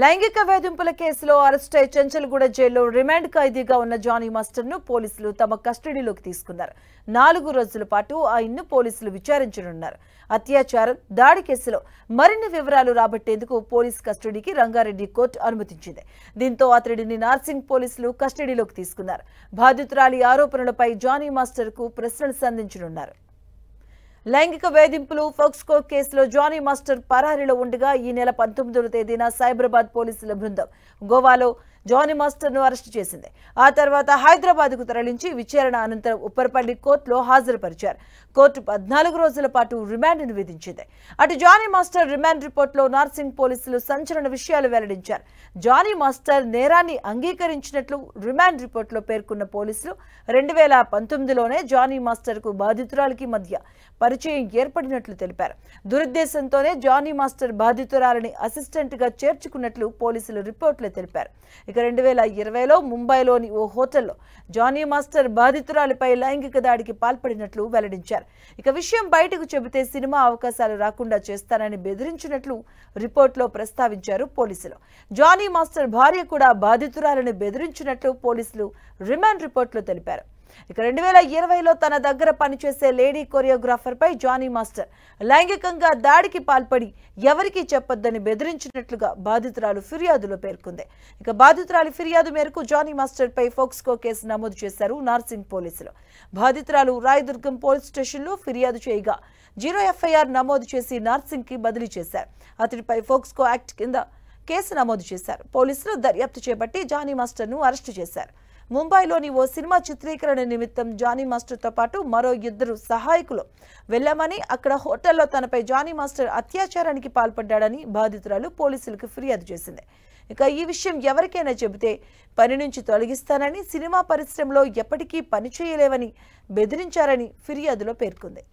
లైంగిక వేధింపుల కేసులో అరెస్టై చెంచల్గూడ జైల్లో రిమాండ్ ఖైదీగా ఉన్న జానీ మాస్టర్ ను పోలీసులు తమ కస్టడీలోకి తీసుకున్నారు నాలుగు రోజుల పాటు ఆయన్ను పోలీసులు విచారించనున్నారు అత్యాచారం దాడి కేసులో మరిన్ని వివరాలు రాబట్టేందుకు పోలీస్ కస్టడీకి రంగారెడ్డి కోర్టు అనుమతించింది దీంతో అతడిని నార్సింగ్ పోలీసులు కస్టడీలోకి తీసుకున్నారు బాధితురాలి ఆరోపణలపై జానీ మాస్టర్కు ప్రశ్నలు సంధించనున్నారు లైంగిక వేధింపులు ఫోక్స్కో కేసులో జానీ మాస్టర్ పరారీలో ఉండగా ఈ నెల పంతొమ్మిదవ తేదీన సైబరాబాద్ పోలీసుల బృందం గోవాలో జానీ మాస్టర్ను అరెస్ట్ చేసింది ఆ తర్వాత హైదరాబాద్ కు తరలించి విచారణ అనంతరం ఉప్పరపల్లి కోర్టులో హాజరుపరిచారు కోర్టు పద్నాలుగు రోజుల పాటు రిమాండ్ను విధించింది అటు జానీ మాస్టర్ రిమాండ్ లో నార్సింగ్ పోలీసులు సంచలన విషయాలు వెల్లడించారు జానీ మాస్టర్ నేరాన్ని అంగీకరించినట్లు రిమాండ్ లో పేర్కొన్న పోలీసులు రెండు వేల పంతొమ్మిదిలోనే జానీ మాస్టర్ కు బాధితురాలికి మధ్య పరిచయం ఏర్పడినట్లు తెలిపారు దురుద్దేశంతోనే జానీ మాస్టర్ బాధితురాలని గా చేర్చుకున్నట్లు పోలీసులు రిపోర్టులో తెలిపారు ఇక రెండు వేల ఇరవైలో ముంబైలోని ఓ హోటల్లో జానీ మాస్టర్ బాధితురాలిపై లైంగిక దాడికి పాల్పడినట్లు వెల్లడించారు ఇక విషయం బయటకు చెబితే సినిమా అవకాశాలు రాకుండా చేస్తానని బెదిరించినట్లు రిపోర్ట్లో ప్రస్తావించారు పోలీసులు జానీ మాస్టర్ భార్య కూడా బాధితురాలను బెదిరించినట్లు పోలీసులు రిమాండ్ రిపోర్ట్లో తెలిపారు ఇక రెండు వేల ఇరవైలో తన దగ్గర పనిచేసే లేడీ కొరియోగ్రాఫర్పై జానీ మాస్టర్ లైంగికంగా దాడికి పాల్పడి ఎవరికి చెప్పొద్దని బెదిరించినట్లుగా బాధితురాలు ఫిర్యాదులో పేర్కొంది ఇక బాధితురాలి ఫిర్యాదు మేరకు జానీ మాస్టర్పై ఫోక్స్కో కేసు నమోదు చేశారు నార్సింగ్ పోలీసులు బాధితురాలు రాయదుర్గం పోలీస్ స్టేషన్లో ఫిర్యాదు చేయగా జీరో ఎఫ్ఐఆర్ నమోదు చేసి నార్సింగ్ కి బదిలీ చేశారు అతడిపై ఫోక్స్కో యాక్ట్ కింద కేసు నమోదు చేశారు పోలీసులు దర్యాప్తు చేపట్టి జానీ మాస్టర్ను అరెస్టు చేశారు ముంబైలోని ఓ సినిమా చిత్రీకరణ నిమిత్తం జానీ మాస్టర్తో పాటు మరో ఇద్దరు సహాయకులు వెళ్లామని అక్కడ హోటల్లో తనపై జానీ మాస్టర్ అత్యాచారానికి పాల్పడ్డాడని బాధితురాలు పోలీసులకు ఫిర్యాదు చేసింది ఇక ఈ విషయం ఎవరికైనా చెబితే పని నుంచి తొలగిస్తానని సినిమా పరిశ్రమలో ఎప్పటికీ పనిచేయలేవని బెదిరించారని ఫిర్యాదులో పేర్కొంది